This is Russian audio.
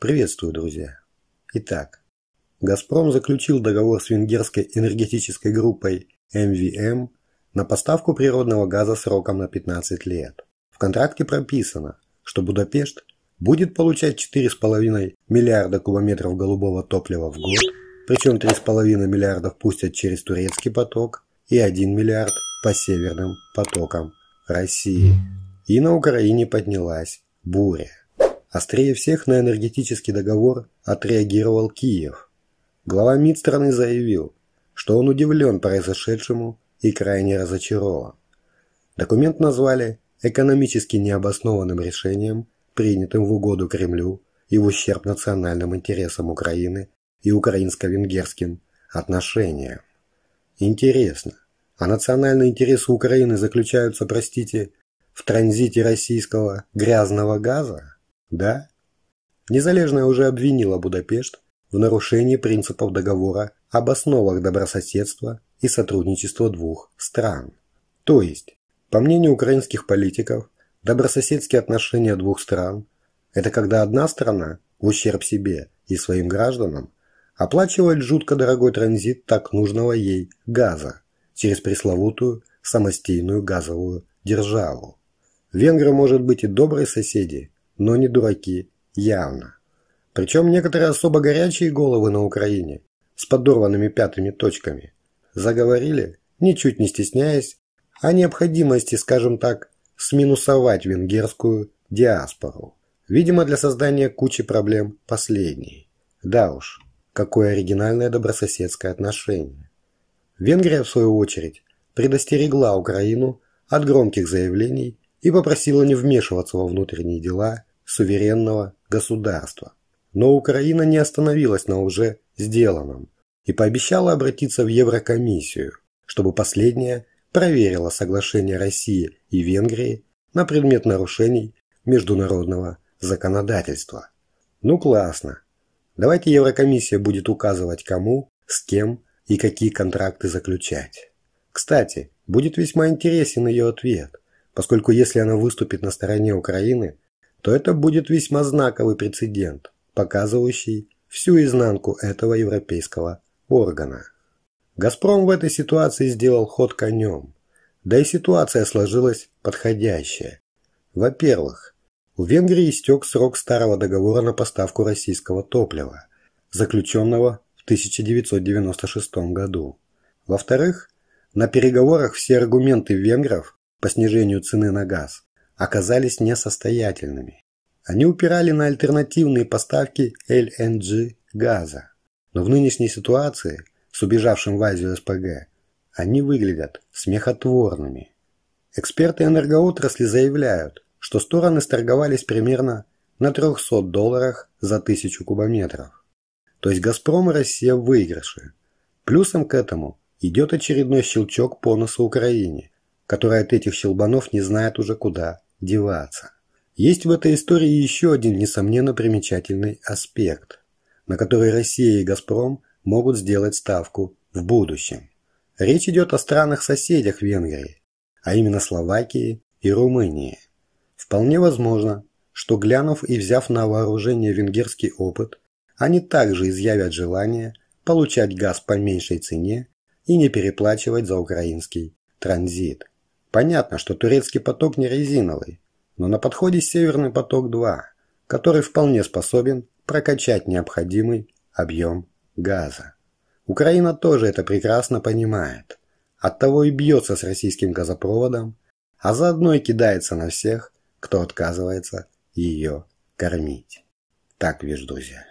Приветствую, друзья. Итак, «Газпром» заключил договор с венгерской энергетической группой МВМ на поставку природного газа сроком на 15 лет. В контракте прописано, что Будапешт будет получать 4,5 миллиарда кубометров голубого топлива в год, причем 3,5 миллиарда пустят через турецкий поток и 1 миллиард по северным потокам России. И на Украине поднялась буря. Острее всех на энергетический договор отреагировал Киев. Глава МИД страны заявил, что он удивлен произошедшему и крайне разочарован. Документ назвали экономически необоснованным решением, принятым в угоду Кремлю и в ущерб национальным интересам Украины и украинско-венгерским отношениям. Интересно, а национальные интересы Украины заключаются, простите, в транзите российского грязного газа? Да? Незалежная уже обвинила Будапешт в нарушении принципов договора об основах добрососедства и сотрудничества двух стран. То есть, по мнению украинских политиков, добрососедские отношения двух стран – это когда одна страна, в ущерб себе и своим гражданам, оплачивает жутко дорогой транзит так нужного ей газа через пресловутую самостийную газовую державу. Венгры, может быть, и добрые соседи, но не дураки, явно. Причем некоторые особо горячие головы на Украине с подорванными пятыми точками заговорили, ничуть не стесняясь, о необходимости, скажем так, сминусовать венгерскую диаспору. Видимо, для создания кучи проблем последней. Да уж, какое оригинальное добрососедское отношение. Венгрия, в свою очередь, предостерегла Украину от громких заявлений и попросила не вмешиваться во внутренние дела суверенного государства. Но Украина не остановилась на уже сделанном и пообещала обратиться в Еврокомиссию, чтобы последняя проверила соглашение России и Венгрии на предмет нарушений международного законодательства. Ну классно. Давайте Еврокомиссия будет указывать кому, с кем и какие контракты заключать. Кстати, будет весьма интересен ее ответ, поскольку если она выступит на стороне Украины – то это будет весьма знаковый прецедент, показывающий всю изнанку этого европейского органа. «Газпром» в этой ситуации сделал ход конем, да и ситуация сложилась подходящая. Во-первых, у Венгрии истек срок старого договора на поставку российского топлива, заключенного в 1996 году. Во-вторых, на переговорах все аргументы венгров по снижению цены на газ оказались несостоятельными. Они упирали на альтернативные поставки LNG газа. Но в нынешней ситуации с убежавшим в Азию СПГ они выглядят смехотворными. Эксперты энергоотрасли заявляют, что стороны сторговались примерно на 300 долларах за тысячу кубометров. То есть «Газпром» и «Россия» в выигрыше. Плюсом к этому идет очередной щелчок по носу Украине, которая от этих щелбанов не знает уже куда деваться. Есть в этой истории еще один несомненно примечательный аспект, на который Россия и «Газпром» могут сделать ставку в будущем. Речь идет о странах-соседях Венгрии, а именно Словакии и Румынии. Вполне возможно, что глянув и взяв на вооружение венгерский опыт, они также изъявят желание получать газ по меньшей цене и не переплачивать за украинский транзит. Понятно, что турецкий поток не резиновый, но на подходе Северный поток-2, который вполне способен прокачать необходимый объем газа. Украина тоже это прекрасно понимает. Оттого и бьется с российским газопроводом, а заодно и кидается на всех, кто отказывается ее кормить. Так вижу, друзья.